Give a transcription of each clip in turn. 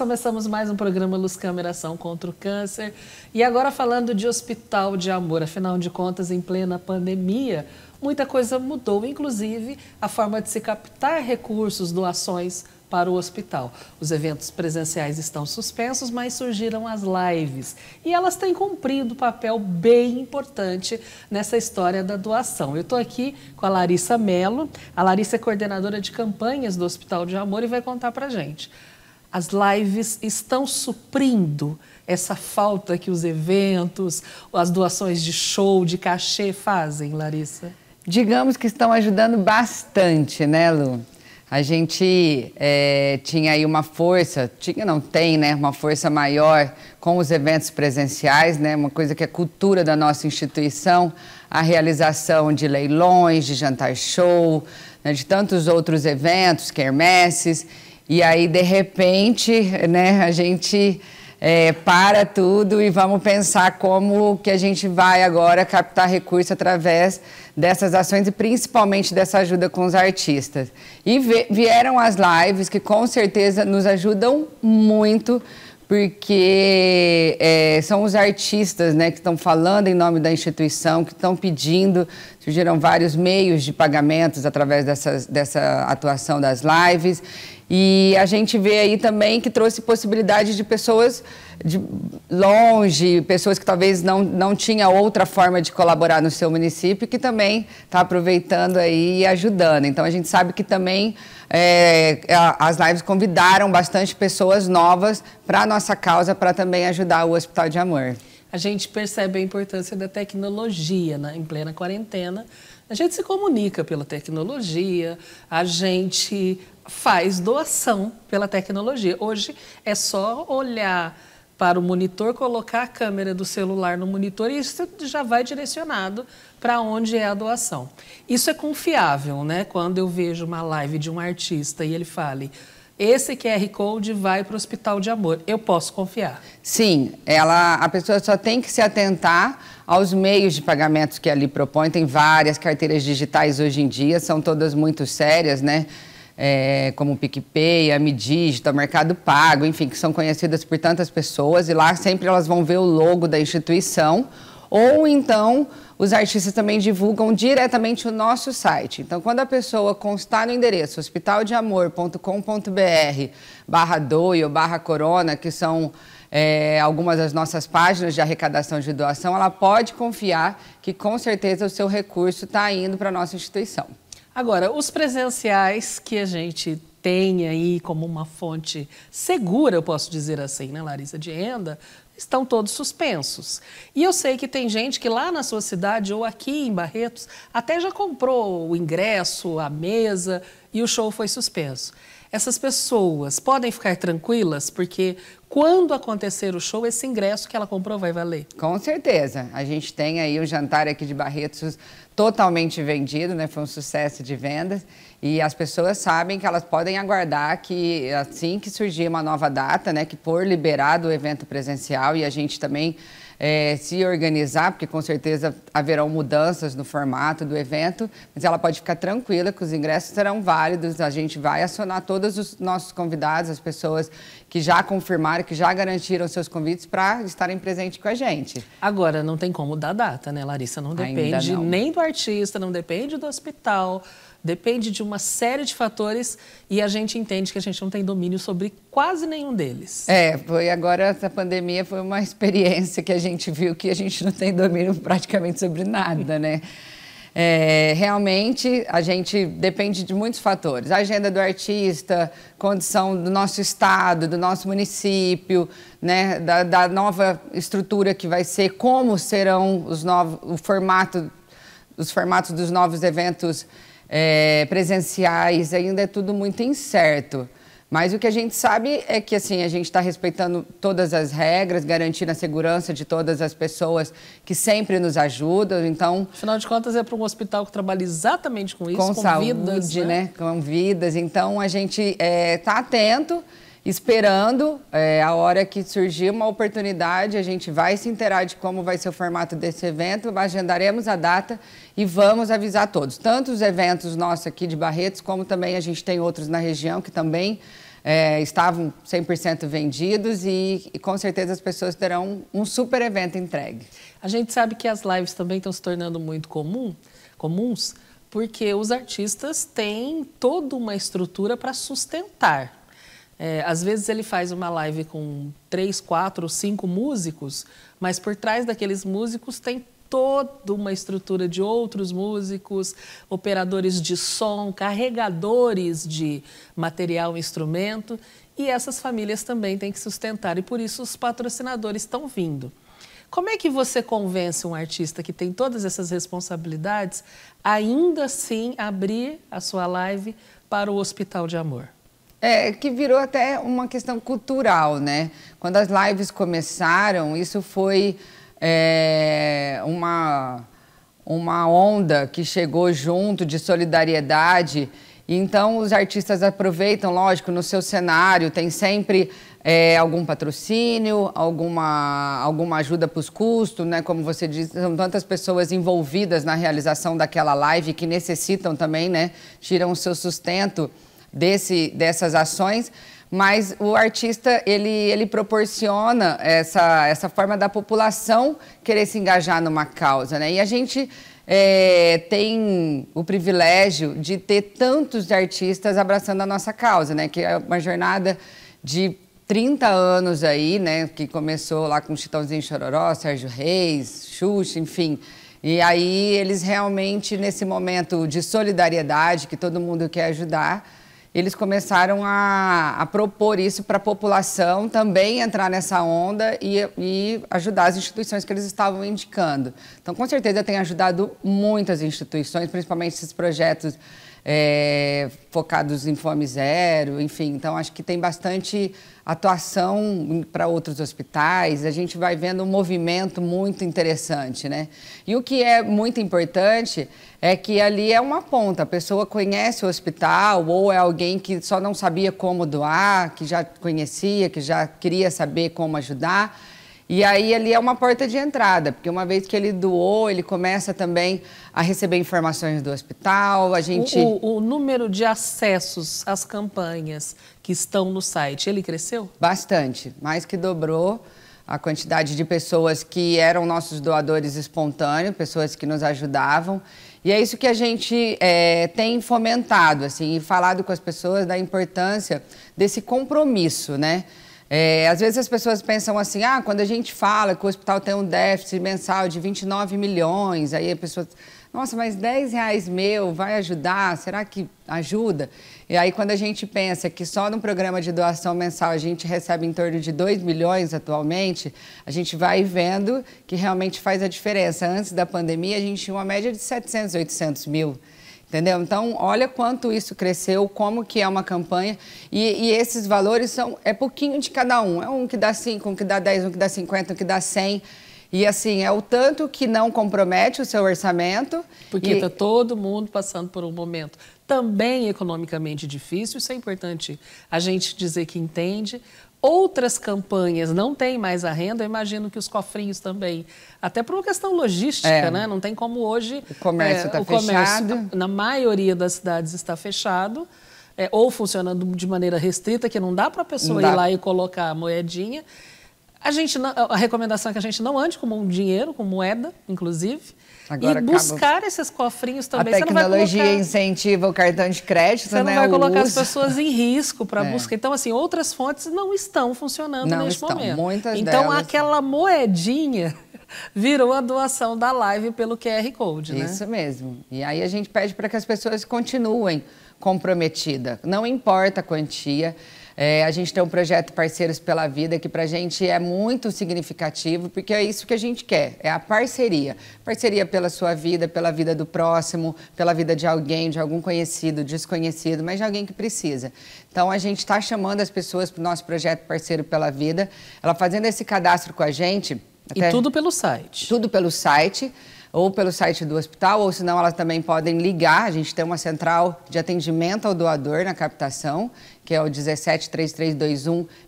começamos mais um programa Luz Câmera Ação contra o Câncer. E agora falando de hospital de amor, afinal de contas, em plena pandemia, muita coisa mudou, inclusive a forma de se captar recursos, doações para o hospital. Os eventos presenciais estão suspensos, mas surgiram as lives. E elas têm cumprido um papel bem importante nessa história da doação. Eu estou aqui com a Larissa Mello. A Larissa é coordenadora de campanhas do Hospital de Amor e vai contar para gente as lives estão suprindo essa falta que os eventos, as doações de show, de cachê fazem, Larissa? Digamos que estão ajudando bastante, né, Lu? A gente é, tinha aí uma força, tinha, não tem, né? Uma força maior com os eventos presenciais, né? Uma coisa que é cultura da nossa instituição, a realização de leilões, de jantar show, né? de tantos outros eventos, quermesses. E aí, de repente, né, a gente é, para tudo e vamos pensar como que a gente vai agora captar recurso através dessas ações e principalmente dessa ajuda com os artistas. E vieram as lives que com certeza nos ajudam muito porque é, são os artistas né, que estão falando em nome da instituição, que estão pedindo, surgiram vários meios de pagamentos através dessas, dessa atuação das lives. E a gente vê aí também que trouxe possibilidade de pessoas de longe, pessoas que talvez não, não tinha outra forma de colaborar no seu município, que também está aproveitando aí e ajudando. Então a gente sabe que também é, é as lives convidaram bastante pessoas novas para a nossa causa, para também ajudar o Hospital de Amor. A gente percebe a importância da tecnologia né, em plena quarentena a gente se comunica pela tecnologia, a gente faz doação pela tecnologia. Hoje é só olhar para o monitor, colocar a câmera do celular no monitor e isso já vai direcionado para onde é a doação. Isso é confiável, né? Quando eu vejo uma live de um artista e ele fale esse QR Code vai para o Hospital de Amor. Eu posso confiar. Sim, ela, a pessoa só tem que se atentar aos meios de pagamento que ali propõe. Tem várias carteiras digitais hoje em dia, são todas muito sérias, né? É, como o PicPay, a Midígita, Mercado Pago, enfim, que são conhecidas por tantas pessoas. E lá sempre elas vão ver o logo da instituição ou então, os artistas também divulgam diretamente o nosso site. Então, quando a pessoa constar no endereço hospitaldeamor.com.br barra doio, barra corona, que são é, algumas das nossas páginas de arrecadação de doação, ela pode confiar que com certeza o seu recurso está indo para a nossa instituição. Agora, os presenciais que a gente tem aí como uma fonte segura, eu posso dizer assim, né, Larissa, de renda, estão todos suspensos. E eu sei que tem gente que lá na sua cidade ou aqui em Barretos até já comprou o ingresso, a mesa e o show foi suspenso. Essas pessoas podem ficar tranquilas porque quando acontecer o show, esse ingresso que ela comprou vai valer? Com certeza. A gente tem aí o jantar aqui de Barretos totalmente vendido, né? Foi um sucesso de vendas. E as pessoas sabem que elas podem aguardar que assim que surgir uma nova data, né, que por liberado o evento presencial e a gente também é, se organizar, porque com certeza haverão mudanças no formato do evento, mas ela pode ficar tranquila que os ingressos serão válidos, a gente vai acionar todos os nossos convidados, as pessoas que já confirmaram, que já garantiram seus convites para estarem presentes com a gente. Agora, não tem como dar data, né, Larissa? Não depende não. nem do artista, não depende do hospital, depende de uma série de fatores e a gente entende que a gente não tem domínio sobre quase nenhum deles. É, foi agora essa pandemia foi uma experiência que a gente viu que a gente não tem domínio praticamente sobre nada, né? É, realmente, a gente depende de muitos fatores. A agenda do artista, condição do nosso estado, do nosso município, né, da, da nova estrutura que vai ser, como serão os novos, o formato, os formatos dos novos eventos é, presenciais, ainda é tudo muito incerto. Mas o que a gente sabe é que assim a gente está respeitando todas as regras, garantindo a segurança de todas as pessoas que sempre nos ajudam. Então, afinal de contas é para um hospital que trabalha exatamente com isso, com, com saúde, vidas, né? né? Com vidas. Então a gente está eh, é, atento esperando é, a hora que surgir uma oportunidade, a gente vai se interar de como vai ser o formato desse evento, agendaremos a data e vamos avisar todos. Tanto os eventos nossos aqui de Barretos, como também a gente tem outros na região que também é, estavam 100% vendidos e, e, com certeza as pessoas terão um super evento entregue. A gente sabe que as lives também estão se tornando muito comum, comuns, porque os artistas têm toda uma estrutura para sustentar é, às vezes ele faz uma live com três, quatro, cinco músicos, mas por trás daqueles músicos tem toda uma estrutura de outros músicos, operadores de som, carregadores de material, instrumento, e essas famílias também têm que sustentar, e por isso os patrocinadores estão vindo. Como é que você convence um artista que tem todas essas responsabilidades, ainda assim abrir a sua live para o Hospital de Amor? É, que virou até uma questão cultural, né? Quando as lives começaram, isso foi é, uma, uma onda que chegou junto de solidariedade. Então, os artistas aproveitam, lógico, no seu cenário, tem sempre é, algum patrocínio, alguma, alguma ajuda para os custos, né? Como você disse, são tantas pessoas envolvidas na realização daquela live que necessitam também, né? Tiram o seu sustento desse, dessas ações, mas o artista ele, ele proporciona essa, essa forma da população querer se engajar numa causa, né? E a gente é, tem o privilégio de ter tantos artistas abraçando a nossa causa, né? Que é uma jornada de 30 anos aí, né? Que começou lá com Chitãozinho Chororó, Sérgio Reis, Xuxa, enfim. E aí eles realmente, nesse momento de solidariedade, que todo mundo quer ajudar, eles começaram a, a propor isso para a população também entrar nessa onda e, e, ajudar as instituições que eles estavam indicando. Então, com certeza, tem ajudado muitas instituições, principalmente esses projetos é, focados em fome zero, enfim. Então, acho que tem bastante atuação para outros hospitais, a gente vai vendo um movimento muito interessante, né? E o que é muito importante é que ali é uma ponta, a pessoa conhece o hospital ou é alguém que só não sabia como doar, que já conhecia, que já queria saber como ajudar. E aí ali é uma porta de entrada, porque uma vez que ele doou, ele começa também a receber informações do hospital, a gente... O, o, o número de acessos às campanhas que estão no site, ele cresceu? Bastante, mais que dobrou a quantidade de pessoas que eram nossos doadores espontâneos, pessoas que nos ajudavam. E é isso que a gente é, tem fomentado, assim, e falado com as pessoas da importância desse compromisso, né? É, às vezes as pessoas pensam assim, ah, quando a gente fala que o hospital tem um déficit mensal de 29 milhões, aí a pessoa, nossa, mas 10 reais meu vai ajudar? Será que ajuda? E aí quando a gente pensa que só no programa de doação mensal a gente recebe em torno de 2 milhões atualmente, a gente vai vendo que realmente faz a diferença. Antes da pandemia a gente tinha uma média de 700, 800 mil Entendeu? Então, olha quanto isso cresceu, como que é uma campanha. E, e, esses valores são é pouquinho de cada um. É um que dá 5, um que dá 10, um que dá 50, um que dá 100. E assim, é o tanto que não compromete o seu orçamento. Porque está e... Tá todo mundo passando por um momento também economicamente difícil. Isso é importante a gente dizer que entende, outras campanhas não têm mais a renda, eu imagino que os cofrinhos também. Até por uma questão logística, é. né? Não tem como hoje. O comércio está é, tá fechado. Comércio, na maioria das cidades está fechado. É, ou funcionando de maneira restrita, que não dá para a pessoa ir lá e colocar a moedinha. A, gente não, a recomendação é que a gente não ande com um dinheiro, com moeda, inclusive. Agora e buscar esses cofrinhos também. A tecnologia colocar... incentiva o cartão de crédito, Você né? não vai colocar uso. as pessoas em risco para é. Então, assim, outras fontes não estão funcionando não neste estão. momento. Muitas então, delas... aquela moedinha virou a doação da live pelo QR Code, né? Isso mesmo. E aí a gente pede para que as pessoas continuem comprometidas. Não importa a quantia. É, a gente tem um projeto Parceiros pela Vida que para a gente é muito significativo, porque é isso que a gente quer, é a parceria. Parceria pela sua vida, pela vida do próximo, pela vida de alguém, de algum conhecido, desconhecido, mas de alguém que precisa. Então a gente está chamando as pessoas para o nosso projeto Parceiro pela Vida, ela fazendo esse cadastro com a gente. Até... E tudo pelo site. Tudo pelo site ou pelo site do hospital, ou senão elas também podem ligar. A gente tem uma central de atendimento ao doador na captação que é o 1733216607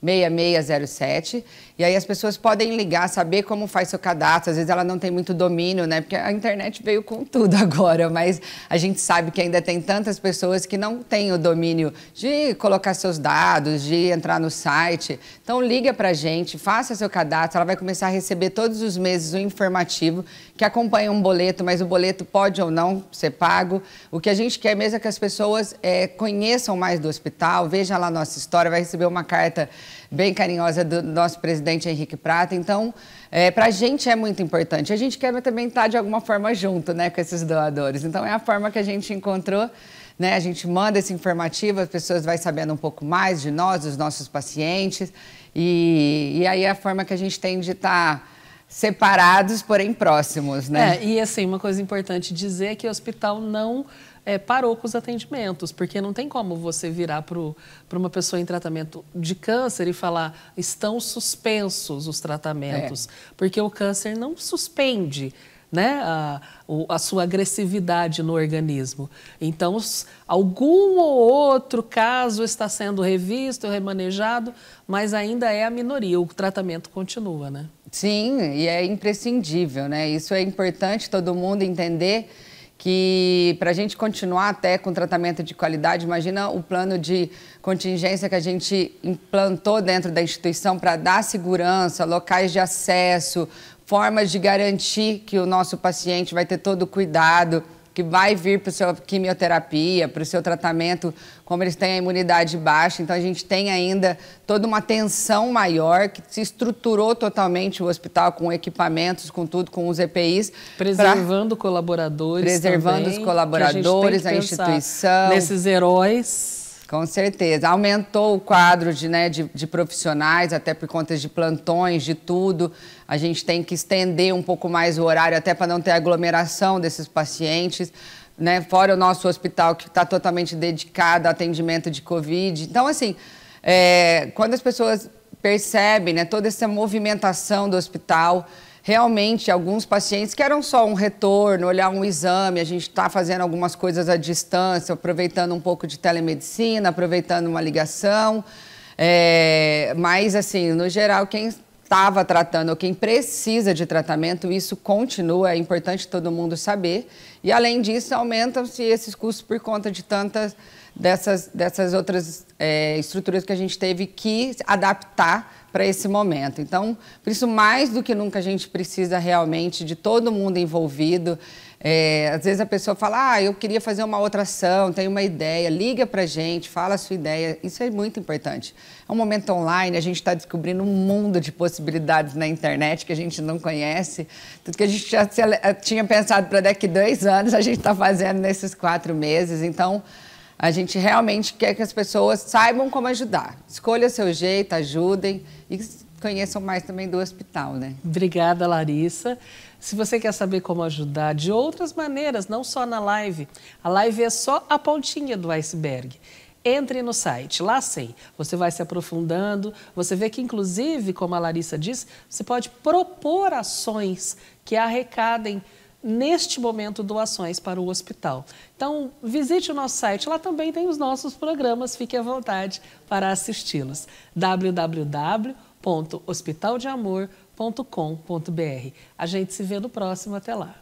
6607 E aí as pessoas podem ligar, saber como faz seu cadastro. Às vezes ela não tem muito domínio, né? Porque a internet veio com tudo agora, mas a gente sabe que ainda tem tantas pessoas que não têm o domínio de colocar seus dados, de entrar no site. Então liga para a gente, faça seu cadastro. Ela vai começar a receber todos os meses um informativo que acompanha um boleto, mas o boleto pode ou não ser pago. O que a gente quer mesmo é que as pessoas é, conheçam mais do hospital, vejam Veja lá nossa história, vai receber uma carta bem carinhosa do nosso presidente Henrique Prata. Então, é, para a gente é muito importante. A gente quer também estar tá de alguma forma junto né, com esses doadores. Então, é a forma que a gente encontrou. Né? A gente manda esse informativo, as pessoas vão sabendo um pouco mais de nós, dos nossos pacientes. E, e aí é a forma que a gente tem de estar. Tá separados, porém próximos, né? É, e assim, uma coisa importante dizer é que o hospital não é, parou com os atendimentos, porque não tem como você virar para uma pessoa em tratamento de câncer e falar estão suspensos os tratamentos, é. porque o câncer não suspende né, a, a, sua agressividade no organismo. Então, algum ou outro caso está sendo revisto, remanejado, mas ainda é a minoria, o tratamento continua, né? Sim, e é imprescindível, né? Isso é importante todo mundo entender, que para a gente continuar até com tratamento de qualidade, imagina o plano de contingência que a gente implantou dentro da instituição para dar segurança, locais de acesso, formas de garantir que o nosso paciente vai ter todo o cuidado que vai vir para a sua quimioterapia, para o seu tratamento, como eles têm a imunidade baixa, então a gente tem ainda toda uma tensão maior que se estruturou totalmente o hospital com equipamentos, com tudo, com os EPIs. Preservando pra... colaboradores. Preservando também, os colaboradores, a, a instituição. Nesses heróis. Com certeza. Aumentou o quadro de, né, de, de profissionais, até por conta de plantões, de tudo a gente tem que estender um pouco mais o horário até para não ter aglomeração desses pacientes. Né? Fora o nosso hospital que está totalmente dedicado ao atendimento de Covid. Então, assim, é, quando as pessoas percebem né, toda essa movimentação do hospital, realmente alguns pacientes que eram só um retorno, olhar um exame, a gente está fazendo algumas coisas à distância, aproveitando um pouco de telemedicina, aproveitando uma ligação. É, mas, assim, no geral, quem estava tratando ou quem precisa de tratamento, isso continua, é importante todo mundo saber. E além disso, aumentam-se esses custos por conta de tantas dessas, dessas outras é, estruturas que a gente teve que adaptar para esse momento. Então, por isso, mais do que nunca, a gente precisa realmente de todo mundo envolvido. É, às vezes a pessoa fala, ah, eu queria fazer uma outra ação, tem uma ideia, liga pra gente, fala a sua ideia. Isso é muito importante. É um momento online, a gente está descobrindo um mundo de possibilidades na internet que a gente não conhece. Tudo que a gente já tinha pensado para daqui dois anos, a gente está fazendo nesses quatro meses. Então, a gente realmente quer que as pessoas saibam como ajudar. Escolha seu jeito, ajudem. E conheçam mais também do hospital, né? Obrigada, Larissa. Se você quer saber como ajudar de outras maneiras, não só na live, a live é só a pontinha do iceberg. Entre no site, lá sei, você vai se aprofundando, você vê que inclusive, como a Larissa disse, você pode propor ações que arrecadem neste momento doações para o hospital. Então, visite o nosso site, lá também tem os nossos programas, fique à vontade para assisti-los. www www.hospitaldeamor.com.br. A gente se vê no próximo, até lá.